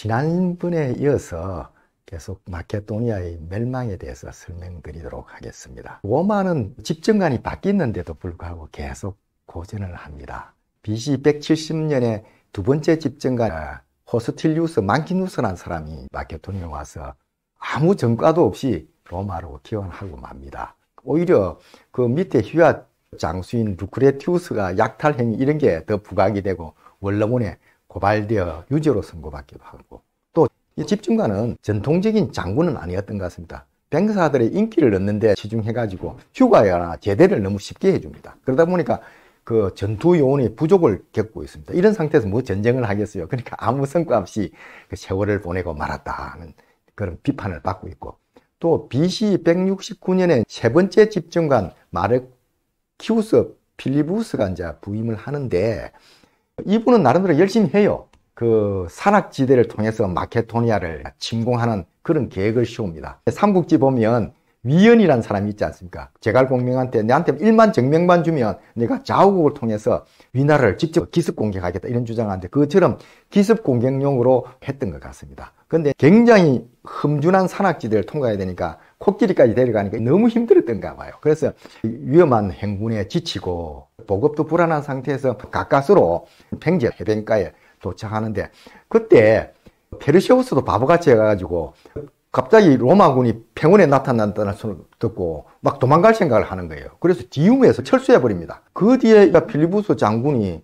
지난번에 이어서 계속 마케도니아의 멸망에 대해서 설명드리도록 하겠습니다. 로마는 집정관이 바뀌는데도 불구하고 계속 고전을 합니다. BC 170년에 두 번째 집정관 호스틸리우스 만키누스라는 사람이 마케도니아에 와서 아무 전과도 없이 로마로 기원하고 맙니다. 오히려 그 밑에 휘아 장수인 루크레티우스가 약탈 행위 이런 게 더 부각이 되고 원로문에 고발되어 유죄로 선고받기도 하고 또이 집중관은 전통적인 장군은 아니었던 것 같습니다. 병사들의 인기를 얻는데 치중해가지고 휴가나 제대를 너무 쉽게 해줍니다. 그러다 보니까 그 전투 요원의 부족을 겪고 있습니다. 이런 상태에서 뭐 전쟁을 하겠어요. 그러니까 아무 성과 없이 그 세월을 보내고 말았다 하는 그런 비판을 받고 있고 또 BC 169년에 세 번째 집중관 마르키우스 필리부스가 이제 부임을 하는데 이분은 나름대로 열심히 해요. 그 산악지대를 통해서 마케토니아를 침공하는 그런 계획을 씌웁니다. 삼국지 보면 위연이라는 사람이 있지 않습니까? 제갈공명한테 내한테 일만 정명만 주면 내가 자우국을 통해서 위나라를 직접 기습 공격하겠다 이런 주장하는데 그처럼 기습 공격용으로 했던 것 같습니다. 근데 굉장히 흠준한 산악지대를 통과해야 되니까 코끼리까지 데려가니까 너무 힘들었던가 봐요. 그래서 위험한 행군에 지치고 보급도 불안한 상태에서 가까스로 펭제 해변가에 도착하는데 그때 페르시우스도 바보같이 해가지고 갑자기 로마군이 평원에 나타난다는 소리 를 듣고 막 도망갈 생각을 하는 거예요. 그래서 디움에서 철수해 버립니다. 그 뒤에 필리부스 장군이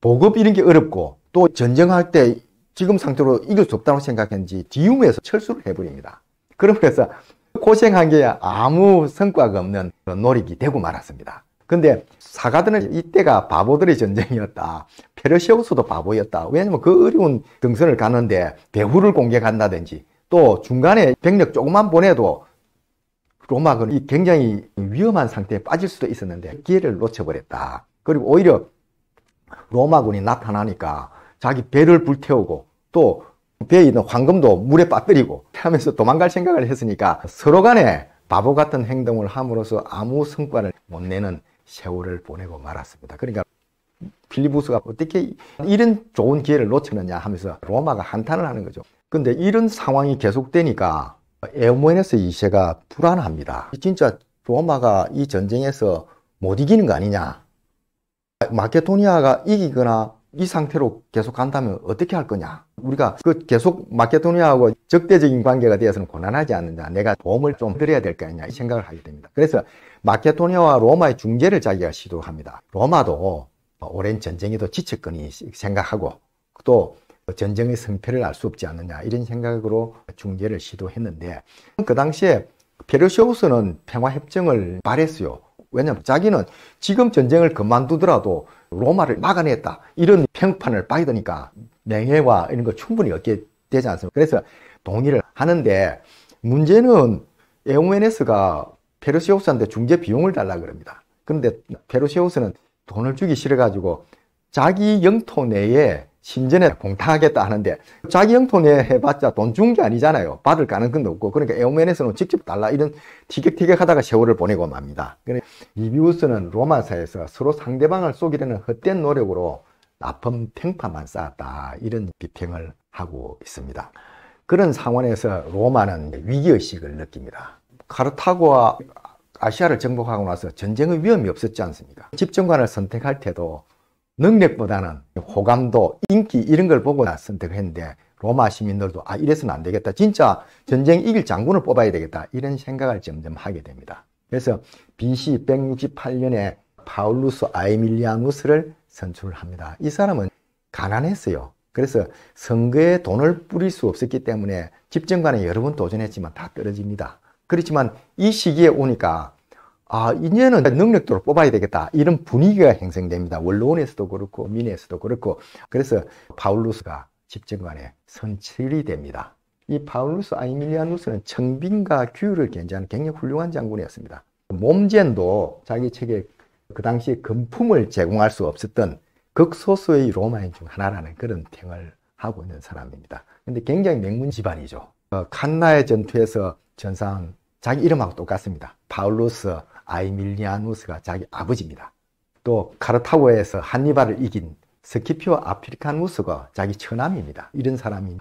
보급 이런 게 어렵고 또 전쟁할 때 지금 상태로 이길 수 없다고 생각했는지 디움에서 철수를 해버립니다. 그러면서 고생한 게 아무 성과가 없는 노력이 되고 말았습니다. 근데 사가드는 이때가 바보들의 전쟁이었다. 페르시우스도 바보였다. 왜냐면 그 어려운 등선을 가는데 배후를 공격한다든지 또 중간에 병력 조금만 보내도 로마군이 굉장히 위험한 상태에 빠질 수도 있었는데 기회를 놓쳐버렸다. 그리고 오히려 로마군이 나타나니까 자기 배를 불태우고 또 배에 있는 황금도 물에 빠뜨리고 하면서 도망갈 생각을 했으니까 서로 간에 바보 같은 행동을 함으로써 아무 성과를 못 내는 세월을 보내고 말았습니다. 그러니까 필리부스가 어떻게 이런 좋은 기회를 놓쳤느냐 하면서 로마가 한탄을 하는 거죠. 근데 이런 상황이 계속되니까 에어모네스이세가 불안합니다. 진짜 로마가 이 전쟁에서 못 이기는 거 아니냐. 마케도니아가 이기거나 이 상태로 계속 간다면 어떻게 할 거냐. 우리가 그 계속 마케도니아하고 적대적인 관계가 되어서는 곤란하지 않느냐. 내가 도움을 좀 드려야 될 거 아니냐. 이 생각을 하게 됩니다. 그래서 마케도니아와 로마의 중재를 자기가 시도합니다. 로마도 오랜 전쟁에도 지쳤거니 생각하고 또 전쟁의 승패를 알 수 없지 않느냐 이런 생각으로 중재를 시도했는데 그 당시에 페르시우스는 평화협정을 말했어요. 왜냐하면 자기는 지금 전쟁을 그만두더라도 로마를 막아냈다 이런 평판을 빠이드니까 냉해와 이런 거 충분히 얻게 되지 않습니까? 그래서 동의를 하는데 문제는 에오메네스가 페르시우스한테 중재 비용을 달라 그럽니다. 그런데 페르시우스는 돈을 주기 싫어가지고 자기 영토 내에 심전에 봉탁하겠다 하는데 자기 영통에 해봤자 돈 준 게 아니잖아요. 받을 가능성도 없고 그러니까 에오멘에서는 직접 달라 이런 티격태격하다가 세월을 보내고 맙니다. 그러니까 이비우스는 로마사에서 서로 상대방을 속이려는 헛된 노력으로 나쁜 평판만 쌓았다 이런 비평을 하고 있습니다. 그런 상황에서 로마는 위기의식을 느낍니다. 카르타고와 아시아를 정복하고 나서 전쟁의 위험이 없었지 않습니까? 집정관을 선택할 때도 능력보다는 호감도, 인기 이런 걸 보고 선택했는데 을 로마 시민들도 아 이래서는 안 되겠다. 진짜 전쟁 이길 장군을 뽑아야 되겠다. 이런 생각을 점점 하게 됩니다. 그래서 BC 168년에 파울루스 아이밀리아누스를 선출합니다. 을이 사람은 가난했어요. 그래서 선거에 돈을 뿌릴 수 없었기 때문에 집정관에 여러 번 도전했지만 다 떨어집니다. 그렇지만 이 시기에 오니까 아, 이제는 능력도로 뽑아야 되겠다. 이런 분위기가 형성됩니다. 원로원에서도 그렇고, 민에서도 그렇고. 그래서 파울루스가 집정관에 선출이 됩니다. 이 파울루스 아이밀리아누스는 청빈과 규율을 견제하는 굉장히 훌륭한 장군이었습니다. 몸젠도 자기 책에 그 당시 금품을 제공할 수 없었던 극소수의 로마인 중 하나라는 그런 평을 하고 있는 사람입니다. 근데 굉장히 명문 집안이죠. 어, 칸나의 전투에서 전사한 자기 이름하고 똑같습니다. 파울루스 아이밀리아누스가 자기 아버지입니다. 또 카르타고에서 한니발을 이긴 스키피오 아프리카누스가 자기 처남입니다. 이런 사람이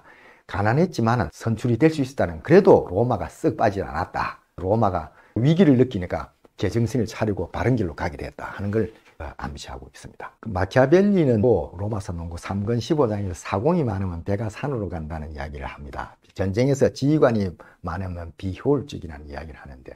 가난했지만 선출이 될 수 있었다는 그래도 로마가 쓱 빠지지 않았다. 로마가 위기를 느끼니까 개정신을 차리고 바른 길로 가게 됐다 하는 걸 암시하고 있습니다. 그 마키아벨리는 뭐 로마서 논고 3권 15장에서 사공이 많으면 배가 산으로 간다는 이야기를 합니다. 전쟁에서 지휘관이 많으면 비효율적이라는 이야기를 하는데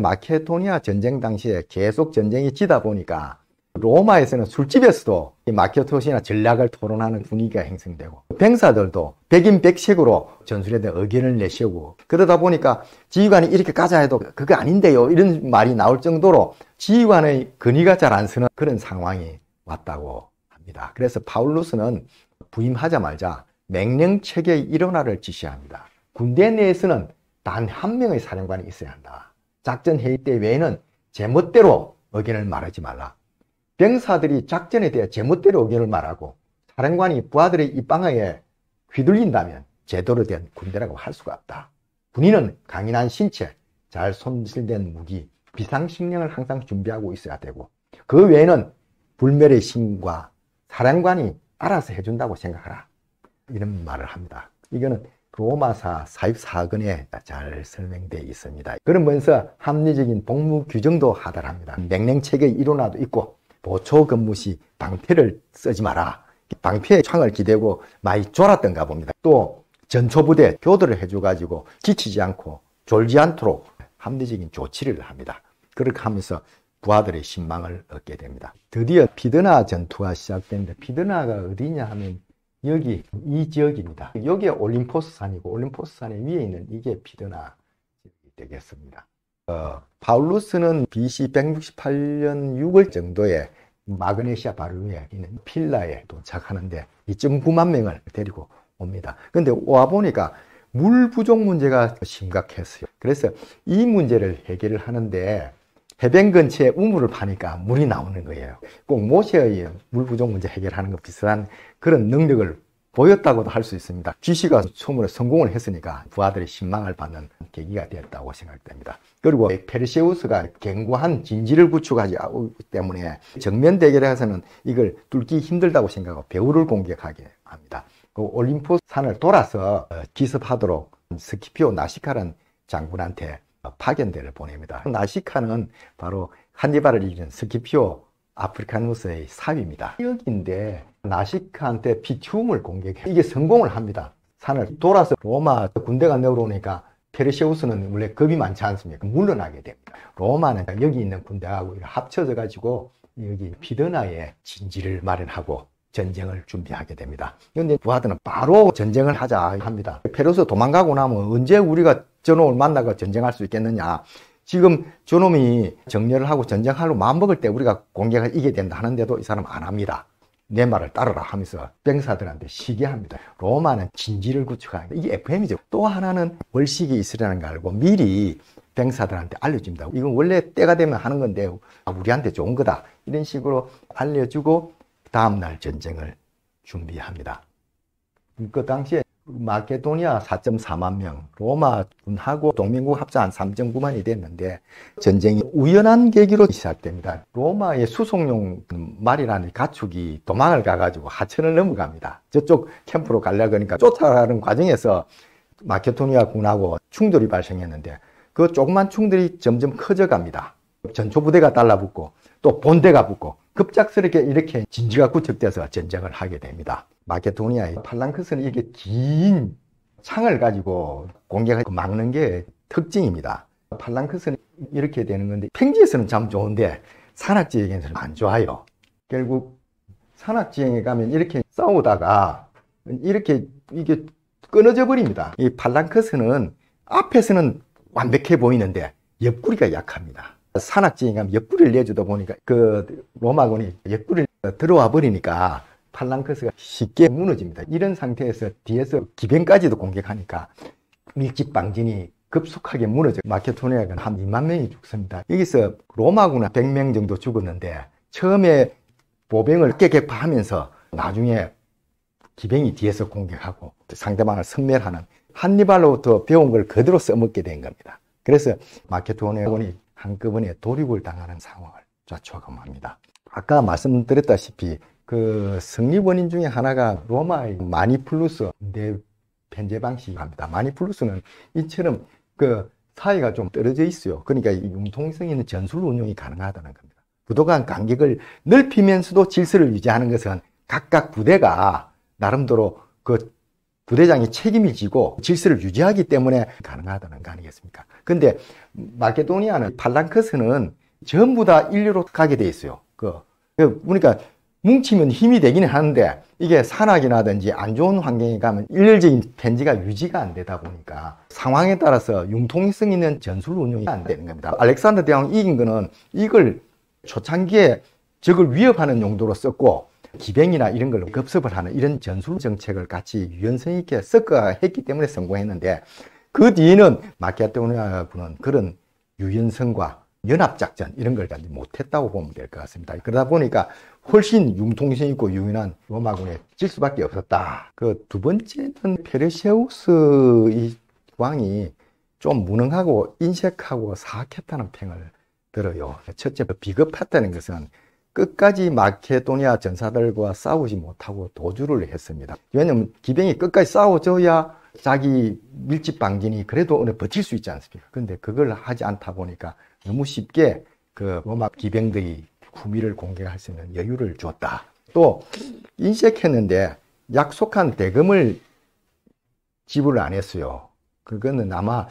마케토니아 전쟁 당시에 계속 전쟁이 지다 보니까 로마에서는 술집에서도 마케토시나 전략을 토론하는 분위기가 형성되고 병사들도 백인 백색으로 전술에 대한 의견을 내세우고 그러다 보니까 지휘관이 이렇게 가자 해도 그거 아닌데요 이런 말이 나올 정도로 지휘관의 근위가 잘안 서는 그런 상황이 왔다고 합니다. 그래서 파울루스는 부임하자마자 맹령 체계의 일원화를 지시합니다. 군대 내에서는 단 한 명의 사령관이 있어야 한다. 작전 회의 때 외에는 제멋대로 의견을 말하지 말라. 병사들이 작전에 대해 제멋대로 의견을 말하고 사령관이 부하들의 입방아에 휘둘린다면 제대로 된 군대라고 할 수가 없다. 군인은 강인한 신체, 잘손질된 무기, 비상식량을 항상 준비하고 있어야 되고 그 외에는 불멸의 신과 사령관이 알아서 해준다고 생각하라. 이런 말을 합니다. 이거는 로마사 44권에 잘 설명되어 있습니다. 그러면서 합리적인 복무 규정도 하달합니다. 맹냉책의 일원화도 있고 보초 근무시 방패를 쓰지 마라. 방패에 창을 기대고 많이 졸았던가 봅니다. 또 전초부대 교도를 해 줘가지고 지치지 않고 졸지 않도록 합리적인 조치를 합니다. 그렇게 하면서 부하들의 신망을 얻게 됩니다. 드디어 피드나 전투가 시작됩니다. 피드나가 어디냐 하면 여기 이 지역입니다. 여기가 올림포스산이고 올림포스산의 위에 있는 이게 피드나 되겠습니다. 어, 바울루스는 BC 168년 6월 정도에 마그네시아 바르에 있는 필라에 도착하는데 2.9만 명을 데리고 옵니다. 근데 와 보니까 물 부족 문제가 심각했어요. 그래서 이 문제를 해결을 하는데 해변 근처에 우물을 파니까 물이 나오는 거예요. 꼭 모세의 물 부족 문제 해결하는 것 비슷한 그런 능력을 보였다고도 할 수 있습니다. GC가 처음으로 성공을 했으니까 부하들이 신망을 받는 계기가 되었다고 생각됩니다. 그리고 페르세우스가 견고한 진지를 구축하지 않기 때문에 정면 대결에서는 이걸 뚫기 힘들다고 생각하고 배우를 공격하게 합니다. 그올림포 산을 돌아서 기습하도록 스키피오 나시카라는 장군한테 아, 파견대를 보냅니다. 나시카는 바로 한니발을 이기는 스키피오 아프리카누스의 사위입니다. 지역인데 나시카한테 비티움을 공격해 이게 성공을 합니다. 산을 돌아서 로마 군대가 내려오니까 페르시우스는 원래 겁이 많지 않습니까? 물러나게 됩니다. 로마는 여기 있는 군대하고 합쳐져 가지고 여기 피더나의 진지를 마련하고 전쟁을 준비하게 됩니다. 그런데 부하들은 바로 전쟁을 하자 합니다. 페루스 도망가고 나면 언제 우리가 저놈을 만나고 전쟁할 수 있겠느냐. 지금 저놈이 정렬을 하고 전쟁하러 마음먹을 때 우리가 공격을 이게 된다 하는데도 이 사람 안 합니다. 내 말을 따르라 하면서 병사들한테 시기합니다. 로마는 진지를 구축하는 이게 FM이죠. 또 하나는 월식이 있으라는 걸 알고 미리 병사들한테 알려줍니다. 이건 원래 때가 되면 하는 건데 아, 우리한테 좋은 거다. 이런 식으로 알려주고 다음날 전쟁을 준비합니다. 그 당시에 마케도니아 4.4만 명, 로마 군하고 동맹국 합산 3.9만이 됐는데 전쟁이 우연한 계기로 시작됩니다. 로마의 수송용 말이라는 가축이 도망을 가가지고 하천을 넘어갑니다. 저쪽 캠프로 가려고 하니까 쫓아가는 과정에서 마케도니아 군하고 충돌이 발생했는데 그 조그만 충돌이 점점 커져갑니다. 전초부대가 달라붙고 또 본대가 붙고 급작스럽게 이렇게 진지가 구축돼서 전쟁을 하게 됩니다. 마케도니아의 팔랑크스는 이게 긴 창을 가지고 공격을 막는 게 특징입니다. 팔랑크스는 이렇게 되는 건데 평지에서는 참 좋은데 산악지역에서는 안 좋아요. 결국 산악지역에 가면 이렇게 싸우다가 이렇게 이게 끊어져 버립니다. 이 팔랑크스는 앞에서는 완벽해 보이는데 옆구리가 약합니다. 산악지인 가면 옆구리를 내주다 보니까 그 로마군이 옆구리를 들어와 버리니까 팔랑크스가 쉽게 무너집니다. 이런 상태에서 뒤에서 기병까지도 공격하니까 밀집방진이 급속하게 무너져 마케토니아가 한 2만 명이 죽습니다. 여기서 로마군 은 100명 정도 죽었는데 처음에 보병을 깨 개파하면서 나중에 기병이 뒤에서 공격하고 상대방을 섬멸하는 한니발로부터 배운 걸 그대로 써먹게 된 겁니다. 그래서 마케토니아군이 한꺼번에 돌입을 당하는 상황을 좌초감합니다. 아까 말씀드렸다시피 그 승리 원인 중에 하나가 로마의 마니플루스 내 편제 방식입니다. 마니플루스는 이처럼 그 사이가 좀 떨어져 있어요. 그러니까 융통성 있는 전술 운용이 가능하다는 겁니다. 부도 간 간격을 넓히면서도 질서를 유지하는 것은 각각 부대가 나름대로 그 부대장이 책임이 지고 질서를 유지하기 때문에 가능하다는 거 아니겠습니까? 근데 마케도니아는 팔랑크스는 전부 다 인류로 가게 돼 있어요. 그 그러니까 뭉치면 힘이 되기는 하는데 이게 산악이라든지 안 좋은 환경에 가면 일률적인 펜지가 유지가 안 되다 보니까 상황에 따라서 융통성 있는 전술 운용이 안 되는 겁니다. 알렉산더 대왕 이긴 거는 이걸 초창기에 적을 위협하는 용도로 썼고 기병이나 이런 걸로 급습을 하는 이런 전술 정책을 같이 유연성 있게 섞어 했기 때문에 성공했는데 그 뒤에는 마키아토니아군은 그런 유연성과 연합작전 이런 걸가지 못했다고 보면 될 것 같습니다. 그러다 보니까 훨씬 융통성 있고 유연한 로마군에 질 수밖에 없었다. 그 두 번째는 페르세우스 이 왕이 좀 무능하고 인색하고 사악했다는 평을 들어요. 첫째 비겁했다는 것은 끝까지 마케도니아 전사들과 싸우지 못하고 도주를 했습니다. 왜냐면 기병이 끝까지 싸워줘야 자기 밀집 방진이 그래도 오늘 버틸 수 있지 않습니까? 근데 그걸 하지 않다 보니까 너무 쉽게 그 로마 기병들이 구미를 공격할 수 있는 여유를 주었다. 또 인색했는데 약속한 대금을 지불을 안 했어요. 그거는 아마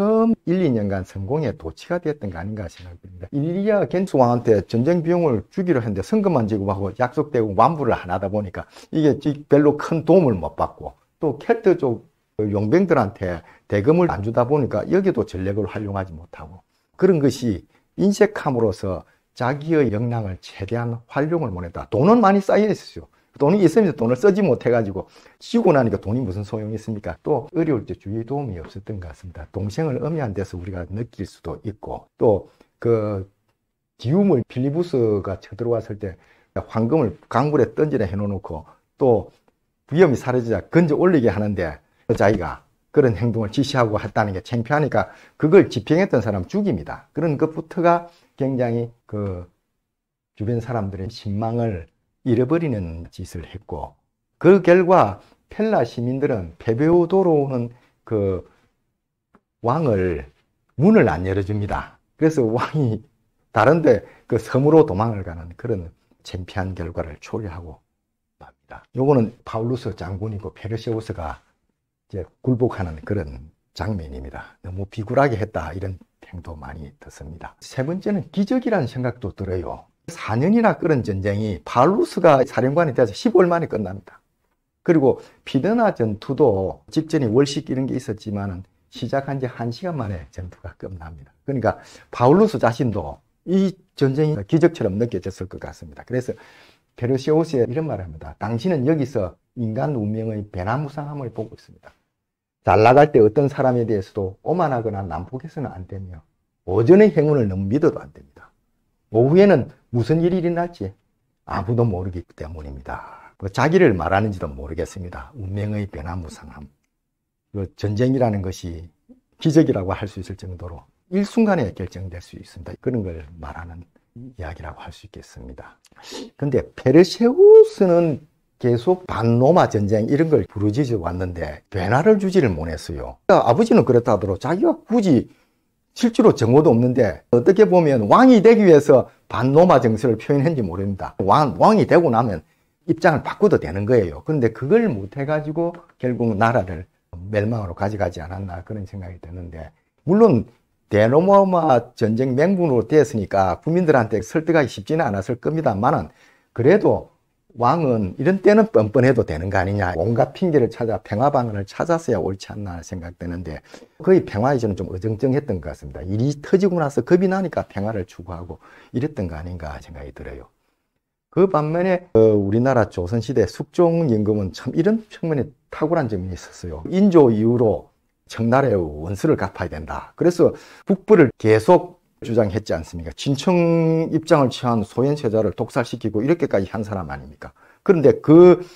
처음 1, 2년간 성공의 도치가 되었던 거 아닌가 생각됩니다. 일리야 겐수왕한테 전쟁 비용을 주기로 했는데 성금만 지급하고 약속되고 완부를 안 하다 보니까 이게 별로 큰 도움을 못 받고 또 켈트 쪽 용병들한테 대금을 안 주다 보니까 여기도 전략을 활용하지 못하고 그런 것이 인색함으로써 자기의 역량을 최대한 활용을 못했다. 돈은 많이 쌓여 있었죠. 돈이 있으면서 돈을 쓰지 못해가지고 쉬고 나니까 돈이 무슨 소용이 있습니까? 또 어려울 때 주위에 도움이 없었던 것 같습니다. 동생을 음해한 데서 우리가 느낄 수도 있고 또 그 기움을 필리부스가 쳐들어왔을 때 황금을 강물에 던지나 해놓고 또 위험이 사라지자 건져 올리게 하는데 자기가 그런 행동을 지시하고 했다는 게 창피하니까 그걸 집행했던 사람 죽입니다. 그런 것부터가 굉장히 그 주변 사람들의 신망을 잃어버리는 짓을 했고 그 결과 펠라 시민들은 베베오도로 오는 그 왕을 문을 안 열어줍니다. 그래서 왕이 다른데 그 섬으로 도망을 가는 그런 챔피한 결과를 초래하고 맙니다. 요거는 파울루스 장군이고 페르시우스가 이제 굴복하는 그런 장면입니다. 너무 비굴하게 했다 이런 평도 많이 듣습니다. 세 번째는 기적이라는 생각도 들어요. 4년이나 끓은 전쟁이 발루스가 사령관이 돼서 15일 만에 끝납니다. 그리고 피드나 전투도 직전에 월식 이런 게 있었지만 시작한 지 1시간 만에 전투가 끝납니다. 그러니까 바울루스 자신도 이 전쟁이 기적처럼 느껴졌을 것 같습니다. 그래서 페르시오스에 이런 말을 합니다. 당신은 여기서 인간 운명의 배나무상함을 보고 있습니다. 잘 나갈 때 어떤 사람에 대해서도 오만하거나 난폭해서는 안 되며 오전의 행운을 너무 믿어도 안 됩니다. 오후에는 무슨 일이 일어날지 아무도 모르기 때문입니다. 그 자기를 말하는지도 모르겠습니다. 운명의 변화무상함. 그 전쟁이라는 것이 기적이라고 할 수 있을 정도로 일순간에 결정될 수 있습니다. 그런 걸 말하는 이야기라고 할 수 있겠습니다. 근데 페르세우스는 계속 반로마 전쟁 이런 걸 부르짖어 왔는데 변화를 주지를 못했어요. 그러니까 아버지는 그렇다 하더라도 자기가 굳이 실제로 정보도 없는데 어떻게 보면 왕이 되기 위해서 반노마 정서를 표현했는지 모릅니다. 왕, 왕이 되고 나면 입장을 바꾸도 되는 거예요. 그런데 그걸 못 해가지고 결국 나라를 멸망으로 가져가지 않았나 그런 생각이 드는데 물론 대노마 전쟁 맹군으로 되었으니까 국민들한테 설득하기 쉽지는 않았을 겁니다만은 그래도 왕은 이런 때는 뻔뻔해도 되는 거 아니냐. 온갖 핑계를 찾아 평화 방안을 찾아서야 옳지 않나 생각되는데 거의 평화 이전은 좀 어정쩡했던 것 같습니다. 일이 터지고 나서 겁이 나니까 평화를 추구하고 이랬던 거 아닌가 생각이 들어요. 그 반면에 어, 우리나라 조선시대 숙종연금은참 이런 측면에 탁월한 점이 있었어요. 인조 이후로 청나라의 원수를 갚아야 된다. 그래서 북부를 계속 주장했지 않습니까? 진청 입장을 취한 소현 제자를 독살시키고 이렇게까지 한 사람 아닙니까? 그런데 그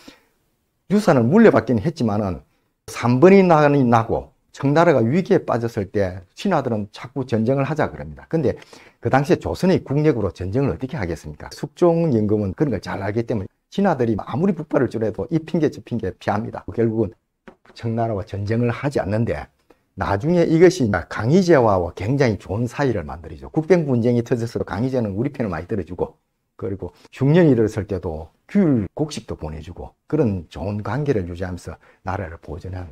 유산을 물려받기 했지만은 3번이 난이 나고 청나라가 위기에 빠졌을 때 신하들은 자꾸 전쟁을 하자 그럽니다. 근데 그 당시에 조선의 국력으로 전쟁을 어떻게 하겠습니까? 숙종 임금은 그런 걸 잘 알기 때문에 신하들이 아무리 북발을 줄여도 이 핑계 저 핑계 피합니다. 결국은 청나라와 전쟁을 하지 않는데 나중에 이것이 강희재와 굉장히 좋은 사이를 만들죠 국병 분쟁이 터졌을 때 강희재는 우리 편을 많이 들어주고 그리고 흉년이 들었을 때도 귤 곡식도 보내주고 그런 좋은 관계를 유지하면서 나라를 보존하는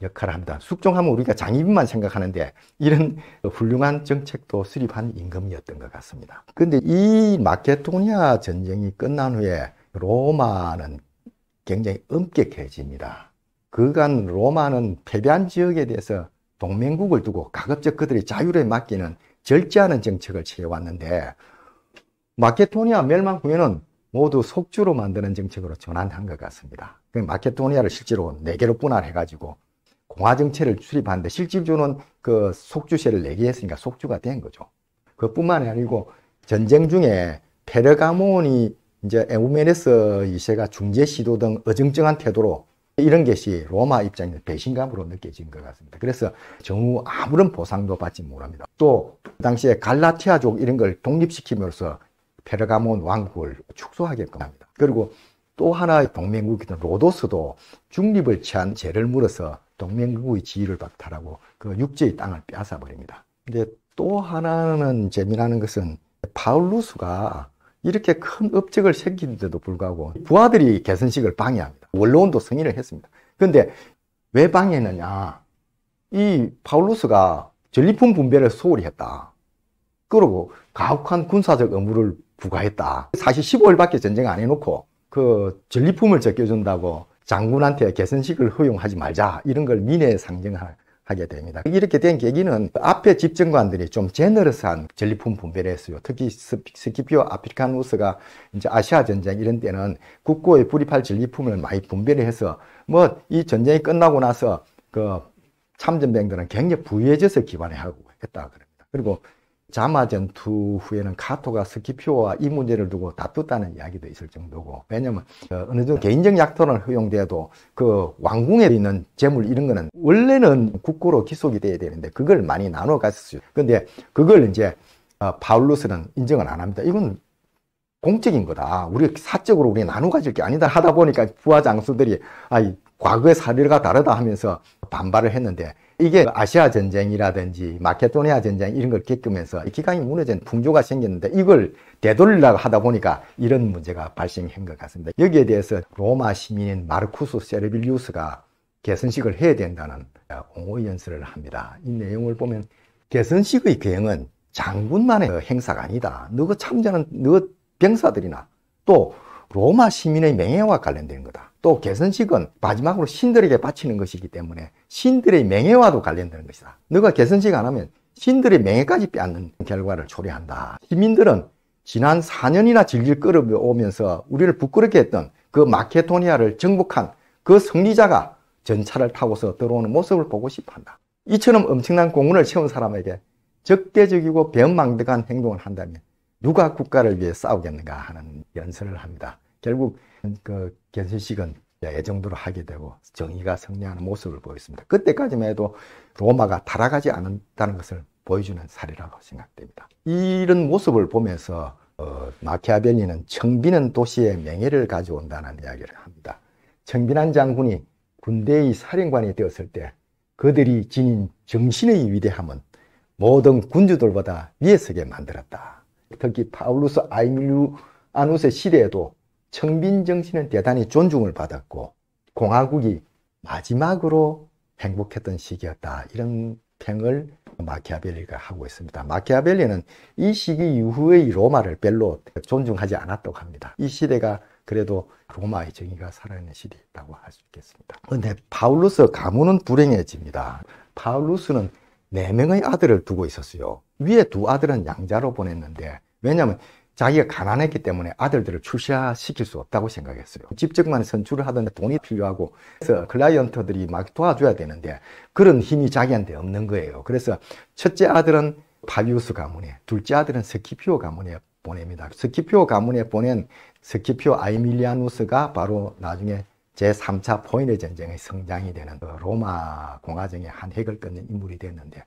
역할을 합니다. 숙종하면 우리가 장희빈만 생각하는데 이런 훌륭한 정책도 수립한 임금이었던 것 같습니다. 근데 이 마케도니아 전쟁이 끝난 후에 로마는 굉장히 엄격해집니다. 그간 로마는 패배한 지역에 대해서 동맹국을 두고 가급적 그들의 자유를 맡기는 절제하는 정책을 취해왔는데 마케토니아 멸망 후에는 모두 속주로 만드는 정책으로 전환한 것 같습니다. 마케토니아를 실제로 4개로 분할해가지고 공화정체를 수립하는데 실질주는 그 속주세를 내게 네 했으니까 속주가 된 거죠. 그뿐만 아니고 전쟁 중에 페르가몬이 이제 에우메네스 2세가 중재 시도 등 어정쩡한 태도로 이런 것이 로마 입장에서 배신감으로 느껴진 것 같습니다. 그래서 정우 아무런 보상도 받지 못합니다. 또 당시에 갈라티아족 이런 걸 독립시킴으로써 페르가몬 왕국을 축소하게끔 합니다. 그리고 또 하나의 동맹국이던 로도스도 중립을 취한 죄를 물어서 동맹국의 지위를 박탈하고 그 육지의 땅을 빼앗아버립니다. 근데 또 하나는 재미나는 것은 파울루스가 이렇게 큰 업적을 새긴데도 불구하고 부하들이 개선식을 방해합니다. 했습니다. 원로원도 승인을 했습니다. 그런데 왜 방해했느냐? 이 파울루스가 전리품 분배를 소홀히 했다. 그러고 가혹한 군사적 의무를 부과했다. 사실 15일밖에 전쟁 안 해놓고 그 전리품을 제껴준다고 장군한테 개선식을 허용하지 말자 이런 걸 민의 상징할 하게 됩니다. 이렇게 된 계기는 앞에 집정관들이 좀 제너러스한 전리품 분배를 했어요. 특히 스키피오 아프리카누스가 이제 아시아 전쟁 이런 때는 국고에 불입할 전리품을 많이 분배를 해서 뭐 이 전쟁이 끝나고 나서 그 참전병들은 굉장히 부유해져서 기반을 하고 했다 그럽니다. 그리고 자마전 투 후에는 카토가 스키피오와 이 문제를 두고 다투다는 이야기도 있을 정도고 왜냐면 어, 어느 정도 개인적 약탈을 허용돼도 그 왕궁에 있는 재물 이런 거는 원래는 국고로 기속이 돼야 되는데 그걸 많이 나눠 갔었어요 근데 그걸 이제 어, 바울루스는 인정을 안 합니다 이건 공적인 거다 우리 사적으로 우리 나눠 가질 게 아니다 하다 보니까 부하 장수들이 아 과거의 사례가 다르다 하면서 반발을 했는데 이게 아시아 전쟁이라든지 마케도니아 전쟁 이런 걸 겪으면서 기강이 무너진 풍조가 생겼는데 이걸 되돌리려고 하다 보니까 이런 문제가 발생한 것 같습니다. 여기에 대해서 로마 시민인 마르쿠스 세르빌리우스가 개선식을 해야 된다는 옹호 연설을 합니다. 이 내용을 보면 개선식의 계행은 장군만의 행사가 아니다. 너그 참전은 너 병사들이나 또 로마 시민의 맹예와 관련된 거다. 또 개선식은 마지막으로 신들에게 바치는 것이기 때문에 신들의 맹예와도 관련되는 것이다. 너가 개선식 안 하면 신들의 맹예까지 빼앗는 결과를 초래한다. 시민들은 지난 4년이나 질질 끌어오면서 우리를 부끄럽게 했던 그 마케토니아를 정복한 그 승리자가 전차를 타고서 들어오는 모습을 보고 싶한다. 어 이처럼 엄청난 공운을채운 사람에게 적대적이고 변망득한 행동을 한다면 누가 국가를 위해 싸우겠는가 하는 연설을 합니다. 결국 그 견세식은 애정도로 하게 되고 정의가 승리하는 모습을 보였습니다. 그때까지만 해도 로마가 타락하지 않았다는 것을 보여주는 사례라고 생각됩니다. 이런 모습을 보면서 어, 마키아벨리는 청빈은 도시의 명예를 가져온다는 이야기를 합니다. 청빈한 장군이 군대의 사령관이 되었을 때 그들이 지닌 정신의 위대함은 모든 군주들보다 위에 서게 만들었다. 특히 파울루스 아이밀리아누스의 시대에도 청빈 정신은 대단히 존중을 받았고 공화국이 마지막으로 행복했던 시기였다. 이런 평을 마키아벨리가 하고 있습니다. 마키아벨리는 이 시기 이후의 로마를 별로 존중하지 않았다고 합니다. 이 시대가 그래도 로마의 정의가 살아있는 시대였다고 할 수 있겠습니다. 그런데 파울루스 가문은 불행해집니다. 파울루스는 네 명의 아들을 두고 있었어요. 위에 두 아들은 양자로 보냈는데 왜냐하면 자기가 가난했기 때문에 아들들을 출시시킬 수 없다고 생각했어요. 직접만 선출을 하던데 돈이 필요하고 그래서 클라이언트들이 막 도와줘야 되는데 그런 힘이 자기한테 없는 거예요. 그래서 첫째 아들은 파비우스 가문에, 둘째 아들은 스키피오 가문에 보냅니다. 스키피오 가문에 보낸 스키피오 아이밀리아누스가 바로 나중에 제3차 포인의 전쟁의 성장이 되는 그 로마 공화정의 한 핵을 끊는 인물이 됐는데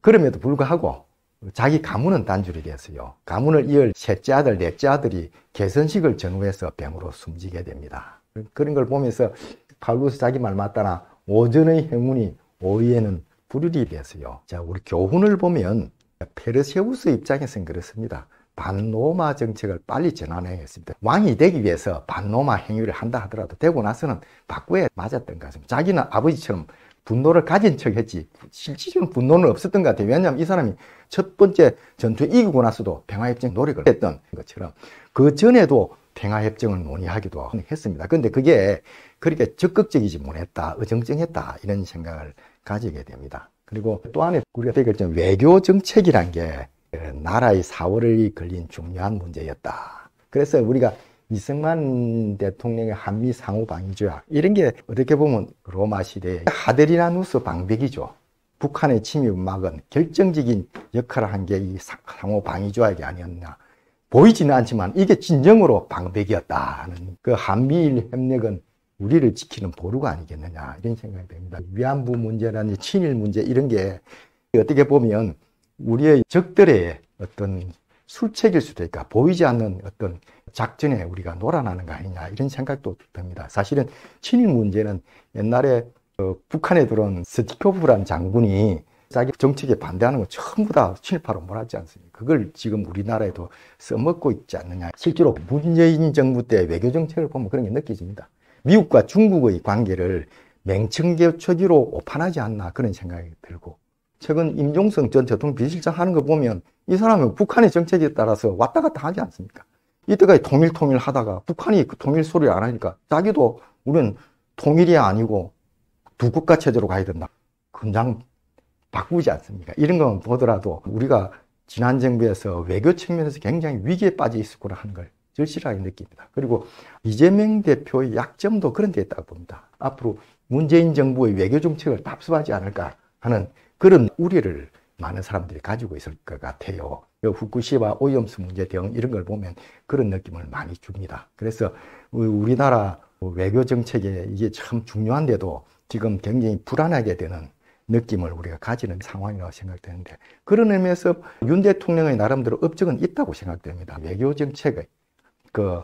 그럼에도 불구하고 자기 가문은 단주이 됐어요. 가문을 이을 셋째 아들, 넷째 아들이 개선식을 전후해서 병으로 숨지게 됩니다. 그런 걸 보면서 파울루스 자기 말 맞다나 오전의 행운이 오후에는 불율이 됐어요. 자, 우리 교훈을 보면 페르세우스 입장에서는 그렇습니다. 반로마 정책을 빨리 전환해야겠습니다. 왕이 되기 위해서 반로마 행위를 한다 하더라도 되고 나서는 바꾸야 맞았던 것 같습니다. 자기는 아버지처럼 분노를 가진 척 했지 실질적인 분노는 없었던 것 같아요. 왜냐하면 이 사람이 첫 번째 전투에 이기고 나서도 평화협정 노력을 했던 것처럼 그 전에도 평화협정을 논의하기도 했습니다. 근데 그게 그렇게 적극적이지 못했다, 어정쩡했다 이런 생각을 가지게 됩니다. 그리고 또 안에 우리가 되게 외교 정책이란 게 나라의 사월을 걸린 중요한 문제였다. 그래서 우리가 이승만 대통령의 한미 상호 방위조약 이런 게 어떻게 보면 로마 시대의 하데리나누스 방백이죠. 북한의 침입 막은 결정적인 역할을 한 게 이 상호 방위조약이 아니었나. 보이지는 않지만 이게 진정으로 방백이었다는 그 한미일 협력은 우리를 지키는 보루가 아니겠느냐 이런 생각이 듭니다. 위안부 문제라든지 친일 문제 이런 게 어떻게 보면 우리의 적들의 어떤 술책일 수도 있다 보이지 않는 어떤 작전에 우리가 놀아나는 거 아니냐 이런 생각도 듭니다. 사실은 친일 문제는 옛날에 어, 북한에 들어온 스티코프란 장군이 자기 정책에 반대하는 거 전부 다 친일파로 몰았지 않습니까? 그걸 지금 우리나라에도 써먹고 있지 않느냐. 실제로 문재인 정부 때 외교 정책을 보면 그런 게 느껴집니다. 미국과 중국의 관계를 맹청계 초지로 오판하지 않나 그런 생각이 들고 최근 임종성전 대통령 비실장 하는 거 보면 이 사람은 북한의 정책에 따라서 왔다 갔다 하지 않습니까? 이때까지 통일 통일 하다가 북한이 그 통일 소리를 안 하니까 자기도 우리는 통일이 아니고 두 국가 체제로 가야 된다. 금장 바꾸지 않습니까? 이런 건 보더라도 우리가 지난 정부에서 외교 측면에서 굉장히 위기에 빠져 있을 거라 하는 걸 절실하게 느낍니다. 그리고 이재명 대표의 약점도 그런 데 있다고 봅니다. 앞으로 문재인 정부의 외교 정책을 답습하지 않을까 하는 그런 우려를 많은 사람들이 가지고 있을 것 같아요. 그 후쿠시마 오염수 문제 등 이런 걸 보면 그런 느낌을 많이 줍니다. 그래서 우리나라 외교 정책에 이게 참 중요한데도 지금 굉장히 불안하게 되는 느낌을 우리가 가지는 상황이라고 생각되는데 그런 의미에서 윤 대통령의 나름대로 업적은 있다고 생각됩니다. 외교 정책의 그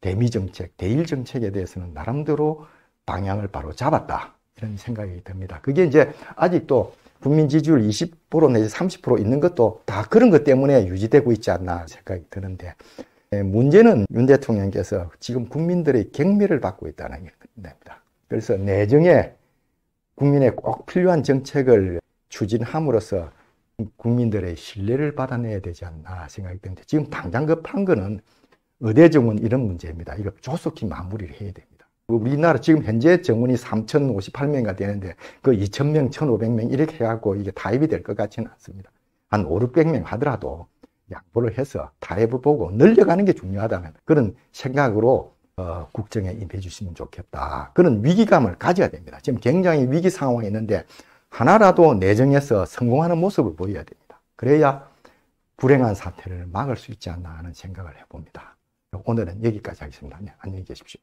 대미 정책, 대일 정책에 대해서는 나름대로 방향을 바로 잡았다 이런 생각이 듭니다. 그게 이제 아직도 국민 지지율 20% 내지 30% 있는 것도 다 그런 것 때문에 유지되고 있지 않나 생각이 드는데 예, 문제는 윤 대통령께서 지금 국민들의 경미를 받고 있다는 겁니다. 그래서 내정에 국민의 꼭 필요한 정책을 추진함으로써 국민들의 신뢰를 받아내야 되지 않나 생각이 드는데 지금 당장 급한 거는 의대 정원 이런 문제입니다. 이거 조속히 마무리를 해야 됩니다. 그 우리나라 지금 현재 정원이 3,058명가 되는데 그 2,000명, 1,500명 이렇게 해갖고 이게 타입이 될 것 같지는 않습니다. 한 5, 600명 하더라도 양보를 해서 타입을 보고 늘려가는 게 중요하다는 그런 생각으로 어, 국정에 임해 주시면 좋겠다. 그런 위기감을 가져야 됩니다. 지금 굉장히 위기 상황이 있는데 하나라도 내정에서 성공하는 모습을 보여야 됩니다. 그래야 불행한 사태를 막을 수 있지 않나 하는 생각을 해봅니다. 오늘은 여기까지 하겠습니다. 안녕히 계십시오.